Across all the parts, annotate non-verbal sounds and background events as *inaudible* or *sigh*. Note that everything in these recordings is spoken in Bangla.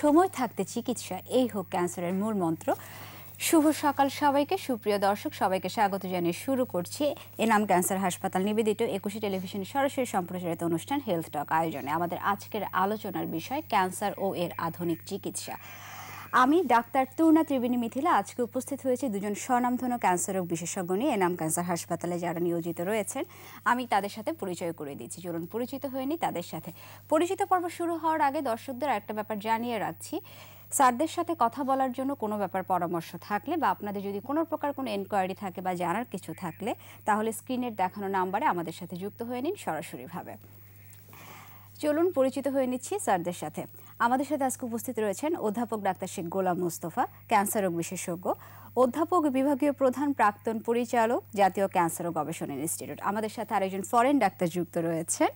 সময় থাকতে চিকিৎসা এই হোক ক্যান্সারের মূল মন্ত্র শুভ সকাল সবাইকে সুপ্রিয় দর্শক সবাইকে স্বাগত জানিয়ে শুরু করছি এলাম ক্যান্সার হাসপাতাল নিবেদিত একুশে টেলিভিশন সরাসরি সম্প্রচারিত অনুষ্ঠান হেলথ টক আয়োজনে আমাদের আজকের আলোচনার বিষয় ক্যান্সার ও এর আধুনিক চিকিৎসা আমি ডাক্তার তরুণা ত্রিবেণী মিথিলা আজকে উপস্থিত হয়েছে দুজন স্বনামধন্য ক্যান্সার রোগ বিশেষজ্ঞ নিয়ে এনাম ক্যান্সার হাসপাতালে যারা নিয়োজিত রয়েছেন আমি তাদের সাথে পরিচয় করে দিচ্ছি চলুন পরিচিত হয়নি তাদের সাথে পরিচিত পর্ব শুরু হওয়ার আগে দর্শকদের একটা ব্যাপার জানিয়ে রাখছি স্যারদের সাথে কথা বলার জন্য কোনো ব্যাপার পরামর্শ থাকলে বা আপনাদের যদি কোনো প্রকার কোনো এনকোয়ারি থাকে বা জানার কিছু থাকলে তাহলে স্ক্রিনের দেখানো নাম্বারে আমাদের সাথে যুক্ত হয়ে নিন সরাসরিভাবে চলুন পরিচিত হয়ে নিচ্ছি স্যারদের সাথে আমাদের সাথে আজকে উপস্থিত রয়েছেন অধ্যাপক ডাক্তার শেখ গোলাম মুস্তফা ক্যান্সার রোগ বিশেষজ্ঞ অধ্যাপক বিভাগীয় প্রধান প্রাক্তন পরিচালক জাতীয় ক্যান্সার ও গবেষণা ইনস্টিটিউট আমাদের সাথে আরেকজন ফরেন ডাক্তার যুক্ত রয়েছেন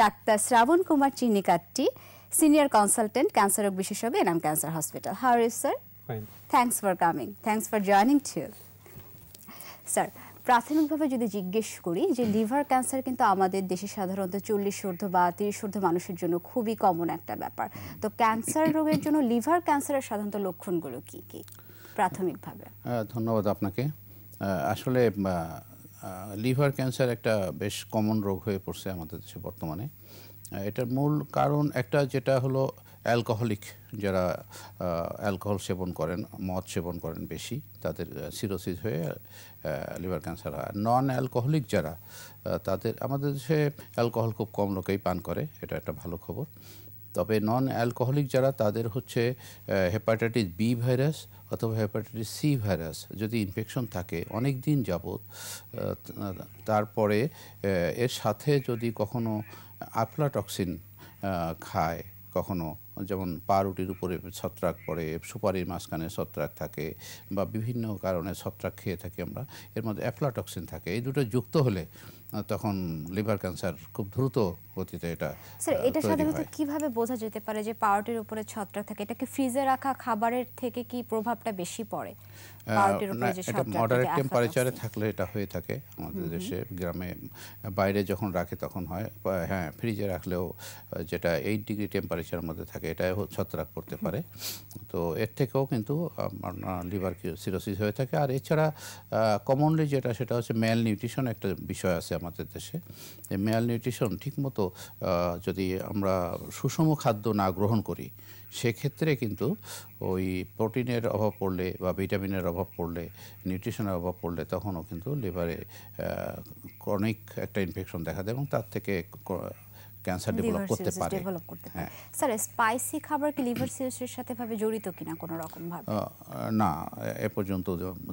doctor Shravan Kumar Chinikatti senior consultant cancer রোগ বিশেষজ্ঞ Enam cancer hospital how is sir thanks for coming thanks for joining to sir প্রাথমিকভাবে যদি জিজ্ঞেস করি যে লিভার ক্যান্সার কিন্তু আমাদের দেশে সাধারণত চল্লিশ অর্ধ বা তিরিশ অর্ধ মানুষের জন্য খুবই কমন একটা ব্যাপার তো ক্যান্সার রোগের জন্য লিভার ক্যান্সারের সাধারণত লক্ষণগুলো কি কি প্রাথমিকভাবে ধন্যবাদ আপনাকে আসলে লিভার ক্যান্সার একটা বেশ কমন রোগ হয়ে পড়ছে আমাদের দেশে বর্তমানে এটার মূল কারণ একটা যেটা হলো অ্যালকোহলিক যারা অ্যালকোহল সেবন করেন মদ সেবন করেন বেশি তাদের সিরোসিস হয়ে লিভার ক্যান্সার হয় নন অ্যালকোহলিক যারা তাদের আমাদের দেশে অ্যালকোহল খুব কম লোকেই পান করে এটা একটা ভালো খবর তবে নন অ্যালকোহলিক যারা তাদের হচ্ছে হেপাটাইটিস বি ভাইরাস অথবা হেপাটাইটিস সি ভাইরাস যদি ইনফেকশন থাকে অনেক দিন যাবৎ তারপরে এর সাথে যদি কখনো আফলাটক্সিন খায় কখনো যেমন পাউরুটির উপরে ছত্রাক পড়ে সুপারির মাঝখানে ছত্রাক থাকে বা বিভিন্ন কারণে ছত্রাক খেয়ে থাকি আমরা এর মধ্যে অ্যাফলাটক্সিন থাকে এই দুটো যুক্ত হলে তখন লিভার ক্যান্সার খুব দ্রুত গতিতে এটা স্যার এটা সাধারণত কিভাবে বোঝা যেতে পারে যে পাউরুটির উপরে ছত্রাক থাকে এটাকে ফ্রিজে রাখা খাবারের থেকে কি প্রভাবটা বেশি পড়ে পাউরুটির উপরে যে ছত্রাক মডারেট টেম্পারেচারে থাকলে এটা হয়ে থাকে আমাদের দেশে গ্রামে বাইরে যখন রাখে তখন হয় হ্যাঁ ফ্রিজে রাখলেও যেটা এইট ডিগ্রি টেম্পারেচারের মধ্যে থাকে এটাই ছত্রাক পড়তে পারে তো এর থেকেও কিন্তু লিভার সিরোসিস হয়ে থাকে আর এছাড়া কমনলি যেটা সেটা হচ্ছে ম্যাল নিউট্রিশন একটা বিষয় আছে আমাদের দেশে যে মেয়াল নিউট্রিশন ঠিকমতো যদি আমরা সুষম খাদ্য না গ্রহণ করি সেক্ষেত্রে কিন্তু ওই প্রোটিনের অভাব পড়লে বা ভিটামিনের অভাব পড়লে নিউট্রিশনের অভাব পড়লে তখনও কিন্তু লিভারে ক্রনিক একটা ইনফেকশন দেখা দেয় এবং তার থেকে ক্যান্সার ডেভেলপ করতে পারে স্যার স্পাইসি খাবার কি লিভার সিরোসিসের সাথে ভাবে জড়িত কিনা কোনো রকম ভাবে না এ পর্যন্ত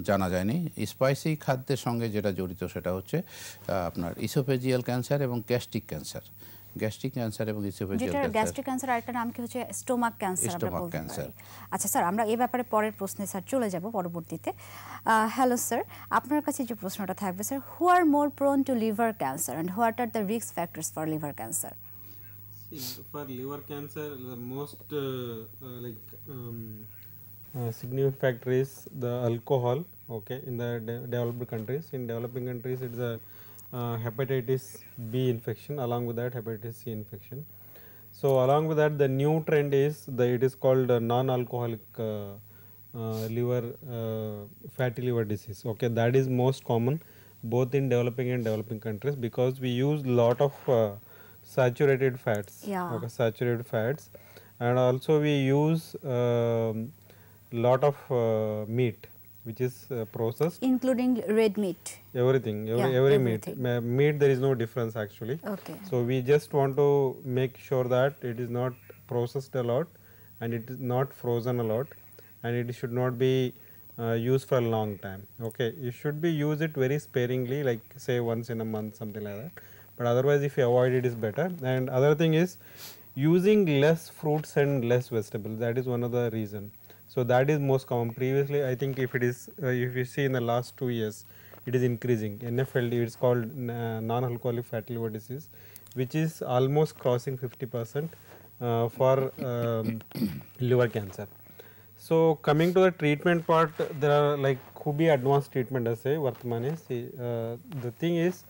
জানা যায়নি স্পাইসি খাদ্যের সঙ্গে যেটা জড়িত সেটা হচ্ছে আপনার ইসোফেজিয়াল ক্যান্সার এবং গ্যাস্ট্রিক ক্যান্সার গ্যাস্ট্রিক ক্যান্সার এবং ইসোফেজিয়াল ক্যান্সার গ্যাস্ট্রিক ক্যান্সার আরেকটা নাম কি হচ্ছে স্টমাক ক্যান্সার আমরা বলতে পারি আচ্ছা স্যার আমরা এই ব্যাপারে পরের প্রশ্নে স্যার চলে যাব পরবর্তীতে হ্যালো স্যার আপনার কাছে যে প্রশ্নটা থাকবে sir who are more prone to liver cancer and what are the risk factors for liver cancer for liver cancer the most like uh, factor is the alcohol okay in the developed countries in developing countries it's a Uh, hepatitis B infection along with that hepatitis C infection. So, along with that the new trend is the it is called non-alcoholic uh, uh, liver fatty liver disease okay that is most common both in developing and developing countries because we use lot of saturated fats yeah. okay, saturated fats and also we use uh, lot of uh, meat which is uh, processed. Including red meat. Everything, every, yeah, every everything. meat. Meat there is no difference actually. Okay. So we just want to make sure that it is not processed a lot and it is not frozen a lot and it should not be uh, used for a long time. Okay. You should be use it very sparingly like say once in a month something like that. But otherwise if you avoid it is better and other thing is using less fruits and less vegetables that is one of the reason. So that is most common. Previously, I think if it is, uh, if you see in the last two years, it is increasing. NFLD, it is called uh, non-alcoholic fatty liver disease, which is almost crossing 50 percent uh, for um, *coughs* liver cancer. So coming to the treatment part, there are like Kubi advanced treatment as say Vartman is. Uh, the thing is,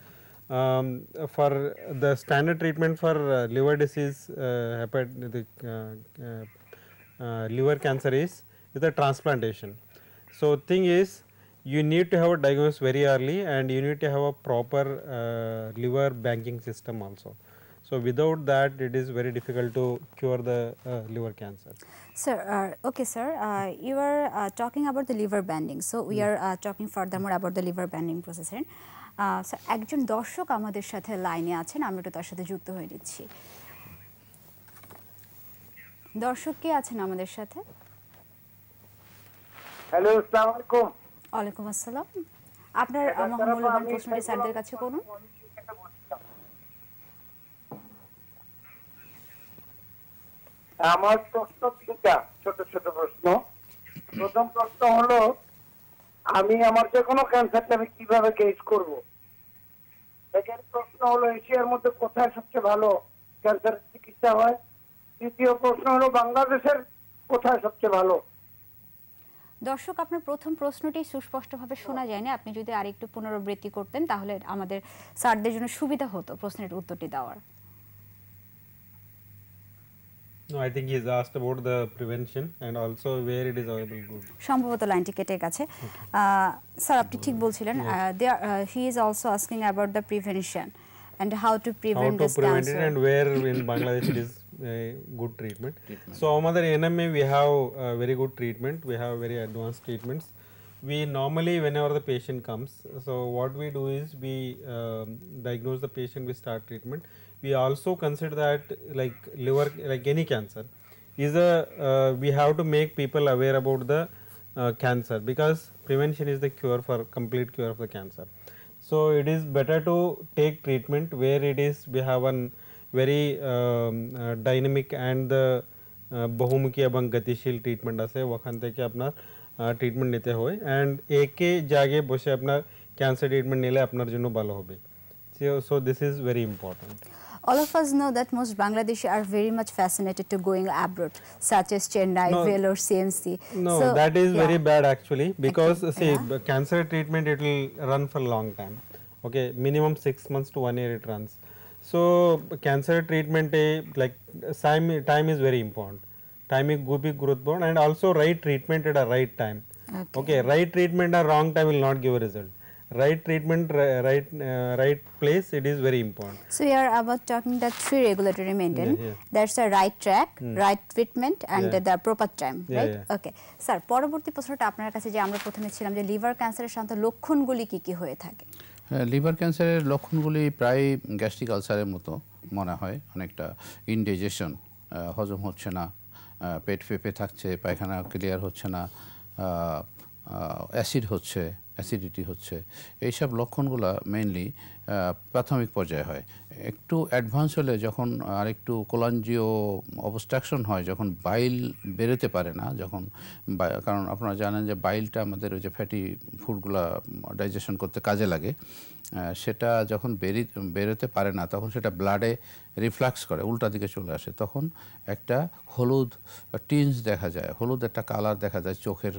um, for the standard treatment for uh, liver disease uh, hepat the, uh, uh, liver cancer is is the transplantation. So, thing is you need to have a diagnosis very early and you need to have a proper uh, liver banking system also. So, without that it is very difficult to cure the uh, liver cancer. Sir, uh, okay sir, you are talking about the liver banding. So, we hmm. are talking furthermore about the liver banding process. Sir একজন দর্শক আমাদের সাথে লাইনে আছেন আমরা একটু তার সাথে যুক্ত হয়ে নিচ্ছি দর্শক কে আছেন আমাদের সাথে হ্যালো আসসালামু আলাইকুম ওয়ালাইকুম আসসালাম আপনার প্রশ্নটি স্যারদের কাছে করুন আমার প্রশ্ন দুটা ছোট ছোট প্রশ্ন প্রথম প্রশ্ন হলো আমি আমার যে কোনো ক্যান্সারটা আমি কিভাবে গেজ করব সেকেন্ড প্রশ্ন হলো এশিয়ার মধ্যে কোথায় সবচেয়ে ভালো ক্যান্সার চিকিৎসা হয় তৃতীয় প্রশ্ন হলো বাংলাদেশের কোথায় সবচেয়ে ভালো দর্শক আপনার প্রথম প্রশ্নটি সুস্পষ্টভাবে শোনা যায়নি আপনি যদি আর একটু পুনরাবৃত্তি করতেন তাহলে আমাদের স্যারদের জন্য সুবিধা হতো প্রশ্নের উত্তরটি দেওয়ার No, I think he's asked about the prevention and also where it is available good. সম্ভবত লাইনটি কেটে গেছে স্যার আপনি ঠিক বলছিলেন he is also asking about the prevention and how to prevent how to this prevent cancer. it and where in bangladesh it is good treatment. treatment. So our NMA we have very good treatment. We have very advanced treatments. We normally whenever the patient comes, so what we do is we um, diagnose the patient, we start treatment. We also consider that like liver, like any cancer, is a uh, we have to make people aware about the uh, cancer because prevention is the cure for complete cure of the cancer. So it is better to take treatment where it is we have an very dynamic and the बहुमुखी एवं गतिशील ट्रीटमेंट আছে ওখান থেকে আপনার ট্রিটমেন্ট নিতে হয় অ্যান্ড একে জাগে বসে আপনার ক্যান্সার ট্রিটমেন্ট নিলে আপনার জন্য ভালো হবে so this is very important all of us know that most Bangladeshi are very much fascinated to going abroad, such as Chennai, no, Vail or CMC. No, so, that is yeah. very bad actually because okay. see, yeah. cancer treatment it will run for long time. Okay, minimum six months to one year it runs. Mm. So, cancer treatment a like time, time is very important. Time is go big growth bond and also right treatment at a right time. Okay. okay right treatment or wrong time will not give a result. Right treatment, right uh, right place, it is very important. So, we are about talking the three regulatory maintenance. Yeah, yeah. That's the right track, hmm. right treatment and yeah. the proper time, yeah, right? Yeah. Okay. Sir, what প্রশ্নটা the কাছে যে আমরা প্রথমে ছিলাম যে লিভার ক্যান্সারের সাধারণত হ্যাঁ, লিভার ক্যান্সারের লক্ষণগুলি প্রায় গ্যাস্ট্রিক আলসারের মতো মনে হয় অনেকটা ইনডাইজেশন হজম হচ্ছে না পেট ফেপে থাকছে পায়খানা ক্লিয়ার হচ্ছে না অ্যাসিড হচ্ছে অ্যাসিডিটি হচ্ছে এইসব লক্ষণগুলো মেনলি প্রাথমিক পর্যায়ে হয় একটু অ্যাডভান্স হলে যখন আর একটু কোলাঞ্জিও অবস্ট্রাকশন হয় যখন বাইল বেরোতে পারে না যখন কারণ আপনারা জানেন যে বাইলটা আমাদের ওই যে ফ্যাটি ফুডগুলা ডাইজেশন করতে কাজে লাগে সেটা যখন বেরি বেরোতে পারে না তখন সেটা ব্লাডে রিফ্লাক্স করে উল্টা দিকে চলে আসে তখন একটা হলুদ টিন্স দেখা যায় হলুদ একটা কালার দেখা যায় চোখের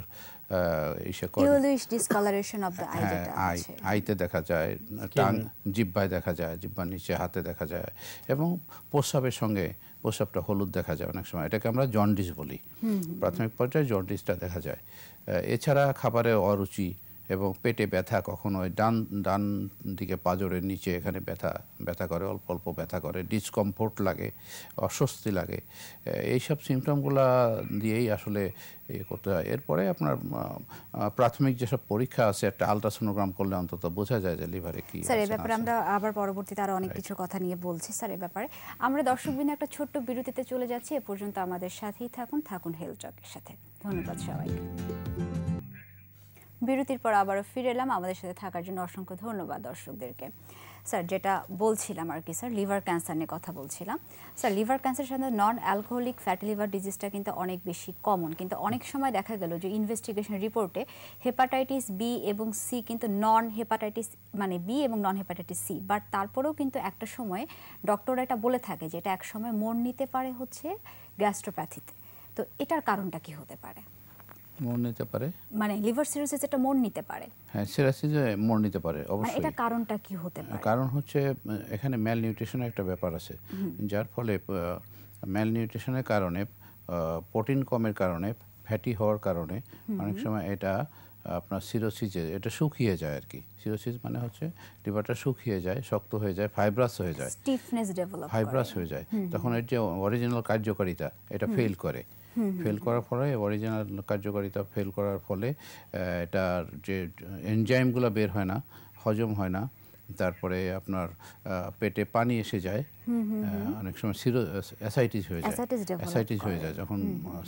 আইতে হ্যাঁ, দেখা যায় টাং জিব্বায় দেখা যায় জিব্বার নিচে হাত হাতে দেখা যায় এবং প্রস্রাবের সঙ্গে প্রস্রাবটা হলুদ দেখা যায় অনেক সময় এটাকে আমরা জন্ডিস বলি প্রাথমিক পর্যায়ে জন্ডিসটা দেখা যায় এছাড়া খাবারে অরুচি এবং পেটে ব্যথা কখনো ডান ডান দিকে পাজরের নিচে এখানে ব্যথা ব্যথা করে অল্প অল্প ব্যথা করে ডিসকমফোর্ট লাগে অস্বস্তি লাগে এইসব সিমটমগুলো দিয়েই আসলে ইয়ে করতে হয় এরপরে আপনার প্রাথমিক যেসব পরীক্ষা আছে একটা আলট্রাসোনোগ্রাম করলে অন্তত বোঝা যায় যে লিভারে কি স্যার এই ব্যাপারে আমরা আবার পরবর্তীতে আরও অনেক কিছু কথা নিয়ে বলছি স্যার এই ব্যাপারে আমরা দর্শকবিন্দু একটা ছোট্ট বিরতিতে চলে যাচ্ছি এ পর্যন্ত আমাদের সাথেই থাকুন থাকুন হেলচকের সাথে ধন্যবাদ সবাইকে বিরতির পর আবারও ফিরে এলাম আমাদের সাথে থাকার জন্য অসংখ্য ধন্যবাদ দর্শকদেরকে স্যার যেটা বলছিলাম আর কি স্যার লিভার ক্যান্সার নিয়ে কথা বলছিলাম স্যার লিভার ক্যান্সার সাথে নন অ্যালকোহলিক ফ্যাটি লিভার ডিজিজটা কিন্তু অনেক বেশি কমন কিন্তু অনেক সময় দেখা গেল যে ইনভেস্টিগেশন রিপোর্টে হেপাটাইটিস বি এবং সি কিন্তু নন হেপাটাইটিস মানে বি এবং নন হেপাটাইটিস সি বাট তারপরেও কিন্তু একটা সময় ডক্টররা এটা বলে থাকে যে এটা এক সময় মন নিতে পারে হচ্ছে গ্যাস্ট্রোপ্যাথিতে তো এটার কারণটা কি হতে পারে মন নিতে পারে মানে লিভার সিরোসিস এটা মোড় নিতে পারে হ্যাঁ সিরোসিসে মন নিতে পারে মানে অবশ্যই এটা কারণটা কি হতে পারে কারণ হচ্ছে এখানে ম্যাল নিউট্রিশনের একটা ব্যাপার আছে যার ফলে ম্যাল নিউট্রিশনের কারণে প্রোটিন কমের কারণে ফ্যাটি হওয়ার কারণে অনেক সময় এটা আপনার সিরোসিসে এটা শুকিয়ে যায় আর কি সিরোসিস মানে হচ্ছে লিভারটা শুকিয়ে যায় শক্ত হয়ে যায় ফাইব্রাস হয়ে যায় ফাইব্রাস হয়ে যায় তখন এর যে অরিজিনাল কার্যকারিতা এটা ফেল করে ফেল করার ফলে অরিজিনাল কার্যকারিতা ফেল করার ফলে এটার যে এনজাইমগুলো বের হয় না হজম হয় না তারপরে আপনার পেটে পানি এসে যায় অনেক সময় সিরো অ্যাসাইটিস হয়ে যায় অ্যাসাইটিস হয়ে যায় যখন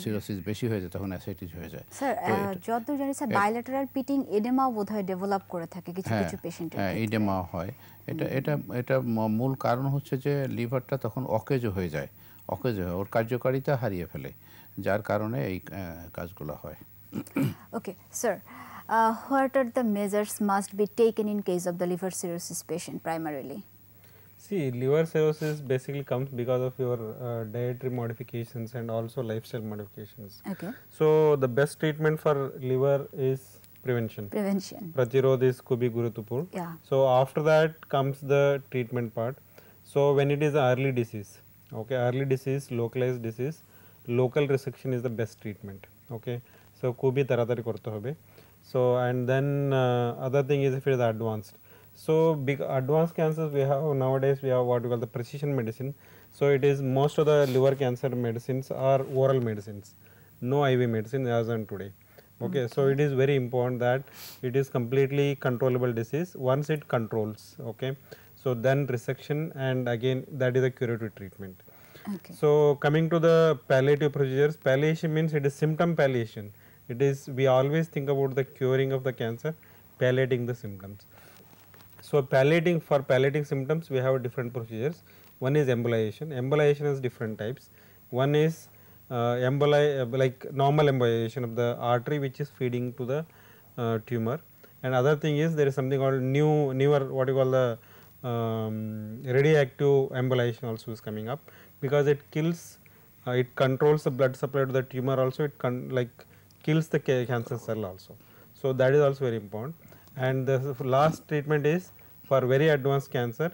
সিরোসিস বেশি হয়ে যায় তখন অ্যাসাইটিস হয়ে যায় স্যার যতদূর জানি স্যার বাইলেটারাল পিটিং এডেমা বোধহয় ডেভেলপ করে থাকে কিছু হ্যাঁ, কিছু পেশেন্টের হ্যাঁ এডেমা হয় এটা এটা এটা মূল কারণ হচ্ছে যে লিভারটা তখন অকেজ হয়ে যায় অকেজ হয় ওর কার্যকারিতা হারিয়ে ফেলে okay sir uh, what are the measures must be taken in case of the liver cirrhosis patient primarily see liver cirrhosis basically comes because of your uh, dietary modifications and also lifestyle modifications okay so the best treatment for liver is prevention. Prevention. Pratirod is Kubi Gurutupur. Yeah. So after that comes the treatment part. So when it is early disease, okay, early disease, localized disease, local resection is the best treatment okay. So, kubi তাড়াতাড়ি করতে হবে so and then uh, other thing is if it is advanced. So, big advanced cancers we have nowadays we have what we call the precision medicine. So, it is most of the liver cancer medicines are oral medicines no IV medicine as on today. Okay, so it is very important that it is completely controllable disease once it controls. Okay, so then resection and again that is a curative treatment. Okay. So coming to the palliative procedures, palliation means it is symptom palliation. It is we always think about the curing of the cancer, palliating the symptoms. So palliating for palliating symptoms we have different procedures. One is embolization. Embolization has different types. One is uh, emboli uh, like normal embolization of the artery which is feeding to the uh, tumor. And other thing is there is something called new newer what you call the um, radioactive embolization also is coming up because it kills uh, it controls the blood supply to the tumor also it like kills the cancer cell also. So, that is also very important and the last treatment is for very advanced cancer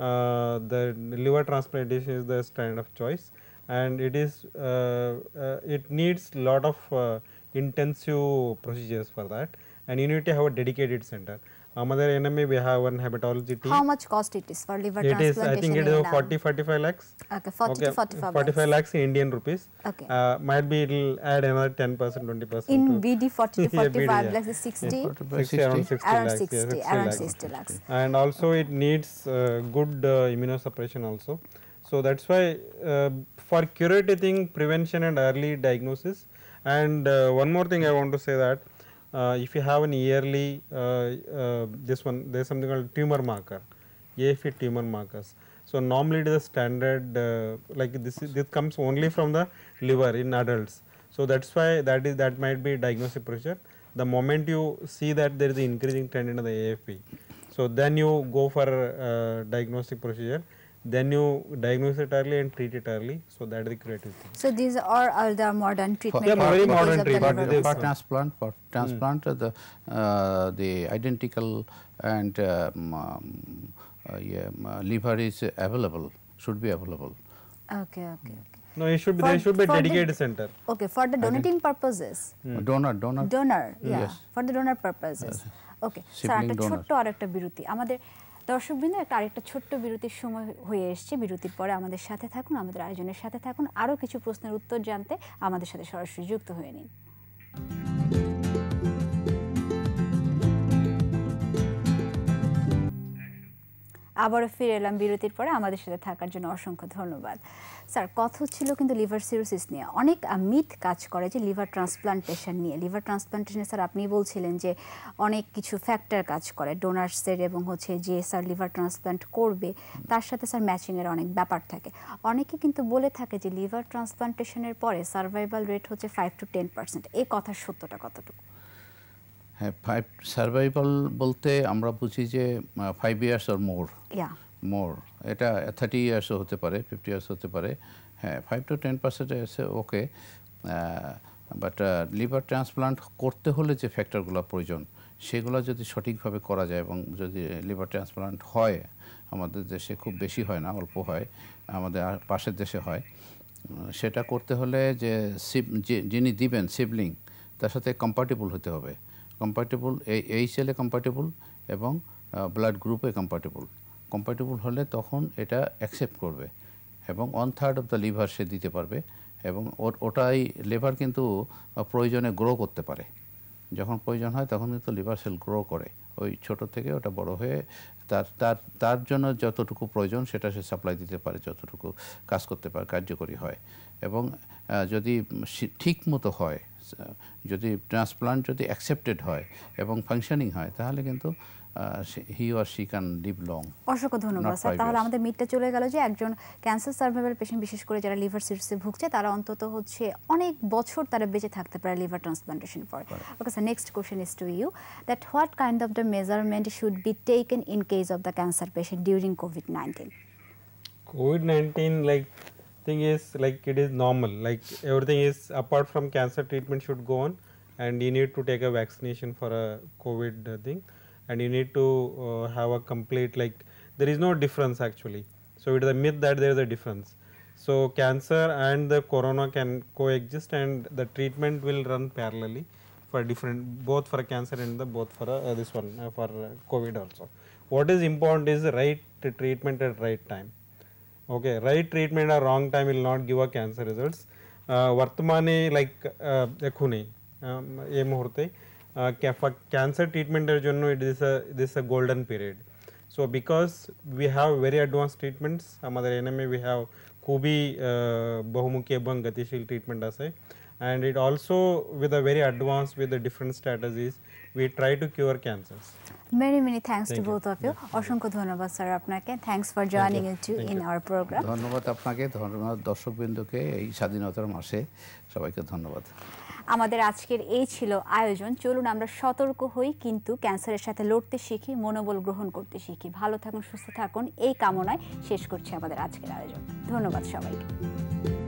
uh, the liver transplantation is the strand of choice and it is uh, uh it needs lot of uh, intensive procedures for that and you need to have a dedicated center. Another NMA we have one hematology How much cost it is for liver transplantation? It is I think it is 40 45 lakhs. Okay, 40 okay, to 45. lakhs Indian rupees. Okay. Uh, might be it will add another 10 percent 20 percent. In BD 40 *laughs* 45 lakhs is 60. 60, 60 lakhs. And also it needs uh, good uh, immunosuppression also. So that's why uh, for curative thing prevention and early diagnosis. And one more thing I want to say that uh, if you have an yearly uh, uh, this one there is something called tumor marker AFE tumor markers. So, normally it is a standard uh, like this this comes only from the liver in adults. So, that is why that is that might be diagnostic procedure. The moment you see that there is increasing trend in the AFP, so then you go for uh, diagnostic procedure then you diagnose it early and treat it early. So that is the curative thing. So these are all the modern treatments. Yeah, very modern treatment. For, transplant, for transplant, mm. the uh, the identical and um, um, uh, yeah, um, uh, liver is available, should be available. Okay, okay, okay. No, it should be, for, there should be a dedicated the, center. Okay, for the donating purposes. Hmm. Donor, donor. Donor, yeah, yes. for the donor purposes. Yes. Okay, sir, একটা ছোট্ট আরেকটা বিরতি আমাদের দর্শকবৃন্দ একটা আরেকটা ছোট্ট বিরতির সময় হয়ে এসছে বিরতির পরে আমাদের সাথে থাকুন আমাদের আয়োজনের সাথে থাকুন আরও কিছু প্রশ্নের উত্তর জানতে আমাদের সাথে সরাসরি যুক্ত হয়ে নিন আবারও ফিরে এলাম বিরতির পরে আমাদের সাথে থাকার জন্য অসংখ্য ধন্যবাদ স্যার কথা হচ্ছিল কিন্তু লিভার সিরোসিস নিয়ে অনেক মিথ কাজ করে যে লিভার ট্রান্সপ্লান্টেশন নিয়ে লিভার ট্রান্সপ্লান্টেশনে স্যার আপনি বলছিলেন যে অনেক কিছু ফ্যাক্টর কাজ করে ডোনার্সের এবং হচ্ছে যে স্যার লিভার ট্রান্সপ্লান্ট করবে তার সাথে স্যার ম্যাচিংয়ের অনেক ব্যাপার থাকে অনেকে কিন্তু বলে থাকে যে লিভার ট্রান্সপ্লান্টেশনের পরে সার্ভাইভাল রেট হচ্ছে ফাইভ টু টেন পার্সেন্ট এই কথার সত্যটা কতটুকু হ্যাঁ ফাইভ সার্ভাইভাল বলতে আমরা বুঝি যে ফাইভ ইয়ার্স আর মোর মোর এটা থার্টি ইয়ার্সও হতে পারে ফিফটি ইয়ার্স হতে পারে হ্যাঁ ফাইভ টু টেন পার্সেন্ট এসে ওকে বাট লিভার ট্রান্সপ্লান্ট করতে হলে যে ফ্যাক্টরগুলো প্রয়োজন সেগুলো যদি সঠিকভাবে করা যায় এবং যদি লিভার ট্রান্সপ্লান্ট হয় আমাদের দেশে খুব বেশি হয় না অল্প হয় আমাদের পাশের দেশে হয় সেটা করতে হলে যে যিনি দিবেন সিবলিং তার সাথে কম্পার্টেবল হতে হবে কম্প্যাটেবল এইচ এলে কম্প্যাটেবল এবং ব্লাড গ্রুপে কম্প্যাটেবল কম্প্যাটেবল হলে তখন এটা অ্যাকসেপ্ট করবে এবং one third of the liver সে দিতে পারবে এবং ওটাই লিভার কিন্তু প্রয়োজনে গ্রো করতে পারে যখন প্রয়োজন হয় তখন কিন্তু লিভার সেল গ্রো করে ওই ছোট থেকে ওটা বড় হয়ে তার তার তার জন্য যতটুকু প্রয়োজন সেটা সে সাপ্লাই দিতে পারে যতটুকু কাজ করতে পারে কার্যকরী হয় এবং যদি ঠিক মতো হয় যদি ট্রান্সপ্লান্ট যদি অ্যাকসেপ্টেড হয় এবং ফাংশনিং হয় তাহলে কিন্তু অসংখ্য ধন্যবাদ স্যার তাহলে আমাদের মিটটা চলে গেল যে একজন ক্যান্সার সার্ভাইভাল পেশেন্ট বিশেষ করে যারা লিভার সিরিজে ভুগছে তারা অন্তত হচ্ছে অনেক বছর তারা বেঁচে থাকতে পারে লিভার ট্রান্সপ্লান্টেশন পর okay sir next question is to you that what kind of the measurement should be taken in case of the cancer patient during COVID nineteen COVID nineteen like thing is like it is normal like everything is apart from cancer treatment should go on and you need to take a vaccination for a covid thing and you need to uh, have a complete like there is no difference actually so it is a myth that there is a difference so cancer and the corona can coexist and the treatment will run parallelly for different both for cancer and the both for uh, this one uh, for uh, covid also what is important is the right treatment at right time Okay, right treatment or wrong time will not give a cancer results. Uh, वर्तमाने like uh, देखो नहीं ये मुहूर्ते कैंसर ट्रिटमेंटर জন্য it is a this a golden period. So because we have very advanced treatments আমাদের এনএমএ we have খুবই বহুমুখী এবং গতিশীল ট্রিটমেন্ট আছে and it also with a very advanced with the different strategies we try to cure cancers. Many many thanks Thank to both you. of you. অসংখ্য ধন্যবাদ স্যার আপনাকে thanks for joining us to in our program. ধন্যবাদ আপনাকে ধন্যবাদ দর্শকবৃন্দকে এই স্বাধীনতার মাসে সবাইকে ধন্যবাদ। আমাদের আজকের এই ছিল আয়োজন চলুন আমরা সতর্ক হই কিন্তু ক্যান্সারের সাথে লড়তে শিখি মনোবল গ্রহণ করতে শিখি ভালো থাকুন সুস্থ থাকুন এই কামনায় শেষ করছি আমাদের আজকের আয়োজন ধন্যবাদ সবাইকে